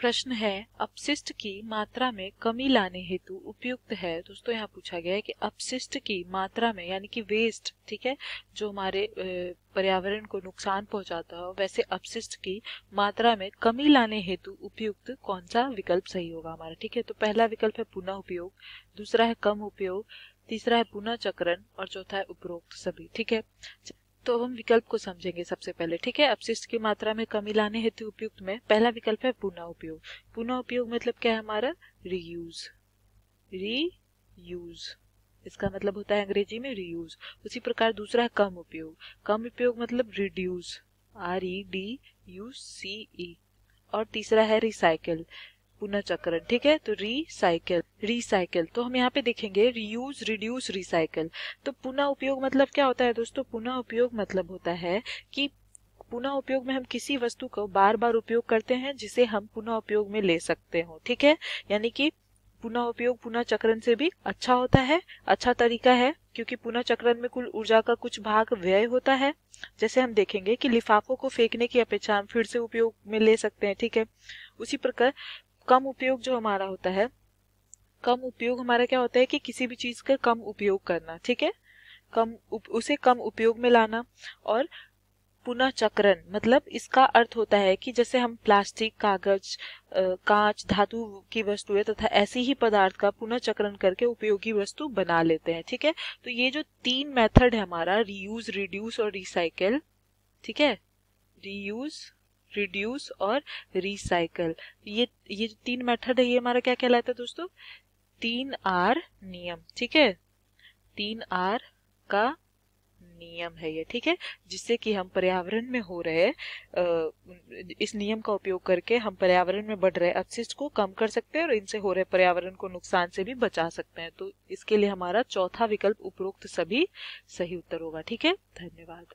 प्रश्न है अपशिष्ट की मात्रा में कमी लाने हेतु उपयुक्त है दोस्तों यहाँ पूछा गया है कि अपशिष्ट की मात्रा में यानी कि वेस्ट ठीक है जो हमारे पर्यावरण को नुकसान पहुंचाता हो वैसे अपशिष्ट की मात्रा में कमी लाने हेतु उपयुक्त कौन सा विकल्प सही होगा हमारा ठीक है तो पहला विकल्प है पुनः उपयोग दूसरा है कम उपयोग तीसरा है पुनः चक्रण और चौथा है उपरोक्त सभी ठीक है तो हम विकल्प को समझेंगे सबसे पहले ठीक है अपशिष्ट की मात्रा में कमी लाने हेतु उपयुक्त में पहला विकल्प है पुनः उपयोग पुनः उपयोग मतलब क्या है हमारा रीयूज री यूज इसका मतलब होता है अंग्रेजी में रीयूज उसी प्रकार दूसरा है कम उपयोग कम उपयोग मतलब reduce R E D U C E और तीसरा है रिसाइकिल पुनर्चक्रण ठीक है तो रिसाइकिल रिसाइकिल तो हम यहाँ पे देखेंगे रियूज रिड्यूस रिसाइकिल तो पुनः उपयोग मतलब क्या होता है दोस्तों पुनः उपयोग मतलब होता है कि पुनः उपयोग में हम किसी वस्तु को बार बार उपयोग करते हैं जिसे हम पुनः उपयोग में ले सकते हो ठीक है यानी कि पुनः उपयोग पुनः चक्रण से भी अच्छा होता है अच्छा तरीका है क्योंकि पुनः चक्रण में कुल ऊर्जा का कुछ भाग व्यय होता है जैसे हम देखेंगे कि लिफाफों को फेंकने की अपेक्षा हम फिर से उपयोग में ले सकते हैं ठीक है उसी प्रकार कम उपयोग जो हमारा होता है कम उपयोग हमारा क्या होता है कि किसी भी चीज का कम उपयोग करना ठीक है कम उसे कम उपयोग में लाना और पुनः चक्रण मतलब इसका अर्थ होता है कि जैसे हम प्लास्टिक कागज कांच धातु की वस्तुएं तथा ऐसी ही पदार्थ का पुनः चक्रण करके उपयोगी वस्तु बना लेते हैं ठीक है तो ये जो तीन मेथड है हमारा रीयूज रिड्यूस और रिसाइकल ठीक है रीयूज रिड्यूस और रिसाइकल ये ये तीन मेथड है ये हमारा क्या कहलाता है दोस्तों तीन आर नियम ठीक है तीन आर का नियम है ये ठीक है जिससे कि हम पर्यावरण में हो रहे इस नियम का उपयोग करके हम पर्यावरण में बढ़ रहे अपशिष्ट को कम कर सकते हैं और इनसे हो रहे पर्यावरण को नुकसान से भी बचा सकते हैं तो इसके लिए हमारा चौथा विकल्प उपरोक्त सभी सही उत्तर होगा ठीक है धन्यवाद